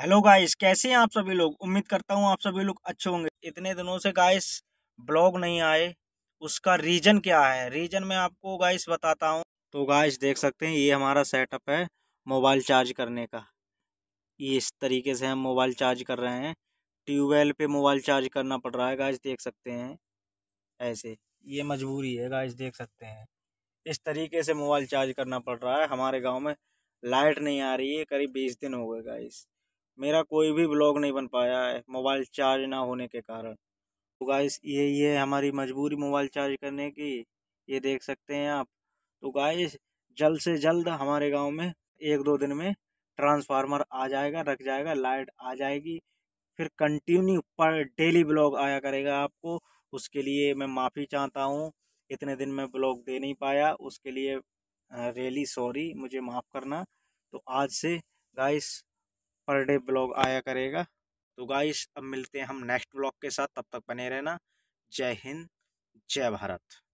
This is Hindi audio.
हेलो गाइस कैसे हैं आप सभी लोग उम्मीद करता हूँ आप सभी लोग अच्छे होंगे इतने दिनों से गाइस ब्लॉग नहीं आए उसका रीज़न क्या है रीज़न मैं आपको गाइस बताता हूँ तो गाइस देख सकते हैं ये हमारा सेटअप है मोबाइल चार्ज करने का ये इस तरीके से हम मोबाइल चार्ज कर रहे हैं ट्यूबवेल पे मोबाइल चार्ज करना पड़ रहा है गाइस देख सकते हैं ऐसे ये मजबूरी है गाइस देख सकते हैं इस तरीके से मोबाइल चार्ज करना पड़ रहा है हमारे गाँव में लाइट नहीं आ रही है करीब बीस दिन हो गए गाइस मेरा कोई भी ब्लॉग नहीं बन पाया है मोबाइल चार्ज ना होने के कारण तो गाइस यही है हमारी मजबूरी मोबाइल चार्ज करने की ये देख सकते हैं आप तो गाइस जल्द से जल्द हमारे गांव में एक दो दिन में ट्रांसफार्मर आ जाएगा रख जाएगा लाइट आ जाएगी फिर कंटिन्यू पर डेली ब्लॉग आया करेगा आपको उसके लिए मैं माफ़ी चाहता हूँ इतने दिन में ब्लॉग दे नहीं पाया उसके लिए रियली सॉरी मुझे माफ़ करना तो आज से गाइस पर डे ब्लॉग आया करेगा तो गाइस अब मिलते हैं हम नेक्स्ट ब्लॉग के साथ तब तक बने रहना जय हिंद जय भारत